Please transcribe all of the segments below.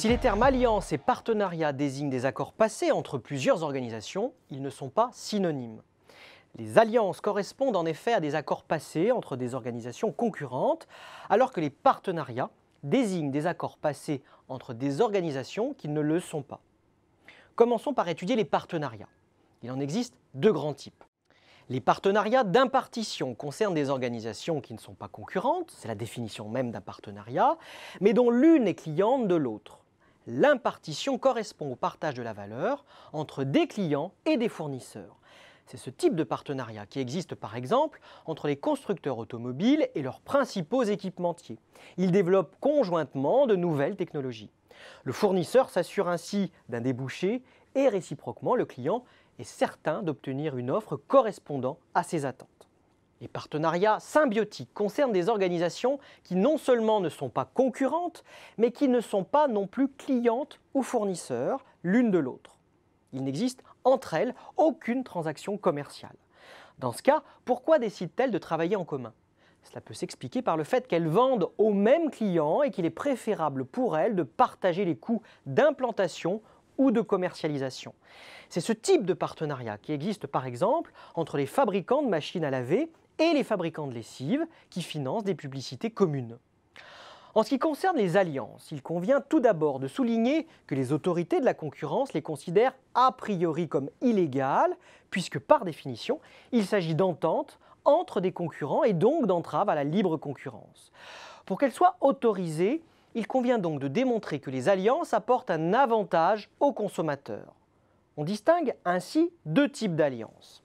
Si les termes alliance et partenariat désignent des accords passés entre plusieurs organisations, ils ne sont pas synonymes. Les alliances correspondent en effet à des accords passés entre des organisations concurrentes, alors que les partenariats désignent des accords passés entre des organisations qui ne le sont pas. Commençons par étudier les partenariats. Il en existe deux grands types. Les partenariats d'impartition concernent des organisations qui ne sont pas concurrentes, c'est la définition même d'un partenariat, mais dont l'une est cliente de l'autre. L'impartition correspond au partage de la valeur entre des clients et des fournisseurs. C'est ce type de partenariat qui existe par exemple entre les constructeurs automobiles et leurs principaux équipementiers. Ils développent conjointement de nouvelles technologies. Le fournisseur s'assure ainsi d'un débouché et réciproquement le client est certain d'obtenir une offre correspondant à ses attentes. Les partenariats symbiotiques concernent des organisations qui non seulement ne sont pas concurrentes, mais qui ne sont pas non plus clientes ou fournisseurs l'une de l'autre. Il n'existe entre elles aucune transaction commerciale. Dans ce cas, pourquoi décident-elles de travailler en commun Cela peut s'expliquer par le fait qu'elles vendent aux mêmes clients et qu'il est préférable pour elles de partager les coûts d'implantation ou de commercialisation. C'est ce type de partenariat qui existe par exemple entre les fabricants de machines à laver et les fabricants de lessive qui financent des publicités communes. En ce qui concerne les alliances, il convient tout d'abord de souligner que les autorités de la concurrence les considèrent a priori comme illégales, puisque par définition, il s'agit d'ententes entre des concurrents et donc d'entraves à la libre concurrence. Pour qu'elles soient autorisées, il convient donc de démontrer que les alliances apportent un avantage aux consommateurs. On distingue ainsi deux types d'alliances.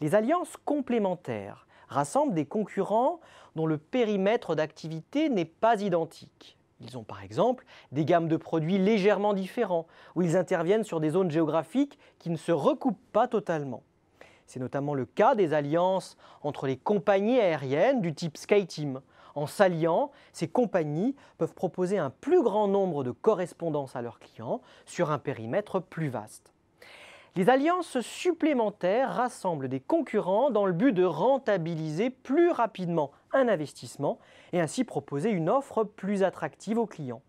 Les alliances complémentaires, rassemblent des concurrents dont le périmètre d'activité n'est pas identique. Ils ont par exemple des gammes de produits légèrement différents, où ils interviennent sur des zones géographiques qui ne se recoupent pas totalement. C'est notamment le cas des alliances entre les compagnies aériennes du type SkyTeam. En s'alliant, ces compagnies peuvent proposer un plus grand nombre de correspondances à leurs clients sur un périmètre plus vaste. Les alliances supplémentaires rassemblent des concurrents dans le but de rentabiliser plus rapidement un investissement et ainsi proposer une offre plus attractive aux clients.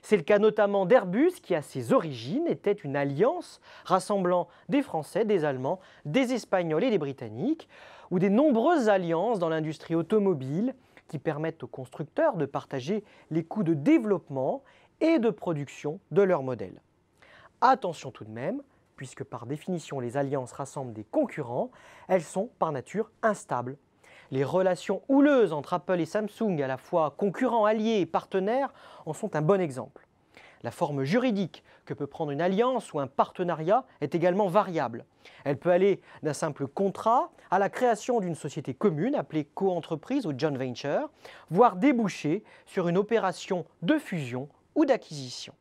C'est le cas notamment d'Airbus qui, à ses origines, était une alliance rassemblant des Français, des Allemands, des Espagnols et des Britanniques, ou des nombreuses alliances dans l'industrie automobile qui permettent aux constructeurs de partager les coûts de développement et de production de leurs modèles. Attention tout de même, puisque par définition les alliances rassemblent des concurrents, elles sont par nature instables. Les relations houleuses entre Apple et Samsung, à la fois concurrents, alliés et partenaires, en sont un bon exemple. La forme juridique que peut prendre une alliance ou un partenariat est également variable. Elle peut aller d'un simple contrat à la création d'une société commune appelée co-entreprise ou joint venture, voire déboucher sur une opération de fusion ou d'acquisition.